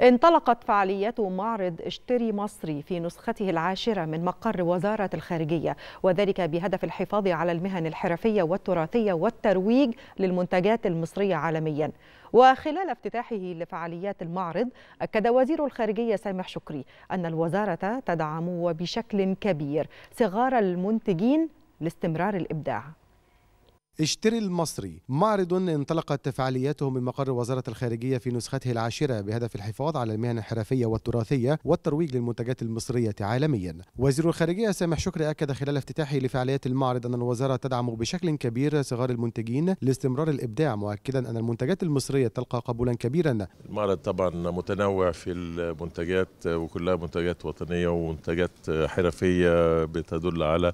انطلقت فعالية معرض اشتري مصري في نسخته العاشرة من مقر وزارة الخارجية وذلك بهدف الحفاظ على المهن الحرفية والتراثية والترويج للمنتجات المصرية عالمياً وخلال افتتاحه لفعاليات المعرض أكد وزير الخارجية سامح شكري أن الوزارة تدعم وبشكل كبير صغار المنتجين لاستمرار الإبداع اشتري المصري معرض انطلقت فعالياته من مقر وزارة الخارجية في نسخته العاشرة بهدف الحفاظ على المهن الحرفية والتراثية والترويج للمنتجات المصرية عالميا وزير الخارجية سامح شكري أكد خلال افتتاحه لفعاليات المعرض أن الوزارة تدعم بشكل كبير صغار المنتجين لاستمرار الإبداع مؤكدا أن المنتجات المصرية تلقى قبولا كبيرا المعرض طبعا متنوع في المنتجات وكلها منتجات وطنية ومنتجات حرفية بتدل على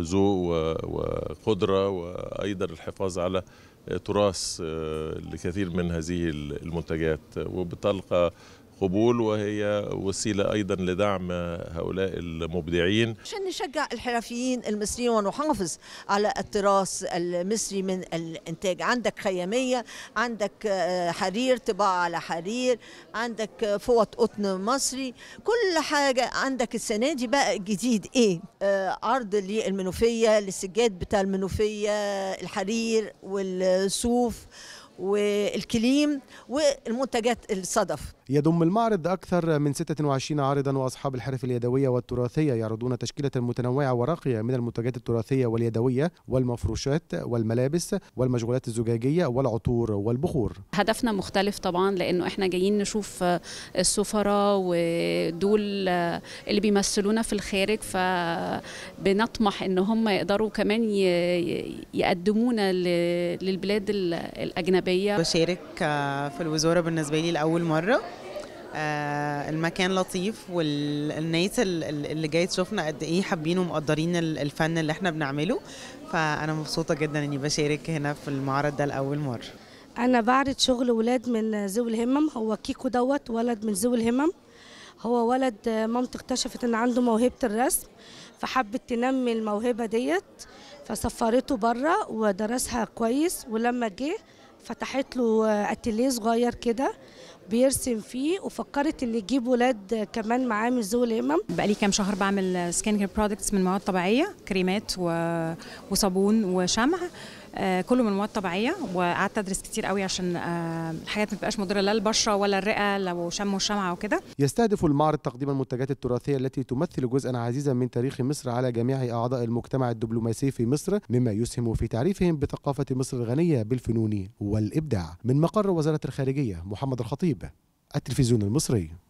ذوق وقدرة وأيضا الحفاظ على تراث آه، لكثير من هذه المنتجات وبتلقى قبول وهي وسيلة أيضا لدعم هؤلاء المبدعين عشان نشجع الحرفيين المصريين ونحافظ على التراث المصري من الإنتاج عندك خيامية عندك آه، حرير طباعة على حرير عندك آه، فوط قطن مصري كل حاجة عندك السنة دي بقى جديد إيه عرض آه، للمنوفية للسجاد بتاع المنوفية الحرير والصوف والكليم والمنتجات الصدف يضم المعرض أكثر من 26 عارضا وأصحاب الحرف اليدوية والتراثية يعرضون تشكيلة متنوعة وراقية من المنتجات التراثية واليدوية والمفروشات والملابس والمشغولات الزجاجية والعطور والبخور هدفنا مختلف طبعا لأنه إحنا جايين نشوف السفراء ودول اللي بيمثلونا في الخارج فبنطمح إن هم يقدروا كمان يقدمونا للبلاد الأجنبية شبابيه بشارك آه، في الوزاره بالنسبه لي لاول مره آه، المكان لطيف والناس اللي جايه تشوفنا قد ايه حابين ومقدرين الفن اللي احنا بنعمله فانا مبسوطه جدا اني بشارك هنا في المعرض ده لاول مره انا بعرض شغل ولاد من ذوي الهمم هو كيكو دوت ولد من ذوي الهمم هو ولد آه، مامته اكتشفت ان عنده موهبه الرسم فحبت تنمي الموهبه ديت فسفرته بره ودرسها كويس ولما جه فتحت له اتيليه صغير كده بيرسم فيه وفكرت اللي يجيب ولاد كمان معاه من ذوي الهمم بقالي كام شهر بعمل سكين كير برودكتس من مواد طبيعيه كريمات و... وصابون وشمع آه، كله من مواد طبيعيه وقعدت ادرس كتير قوي عشان آه، الحاجات ما تبقاش مضره لا للبشره ولا الرئه لو شموا الشمعه وكده يستهدف المعرض تقديم المنتجات التراثيه التي تمثل جزءا عزيزا من تاريخ مصر على جميع اعضاء المجتمع الدبلوماسي في مصر مما يسهم في تعريفهم بثقافه مصر الغنيه بالفنون والابداع من مقر وزاره الخارجيه محمد الخطيب التلفزيون المصري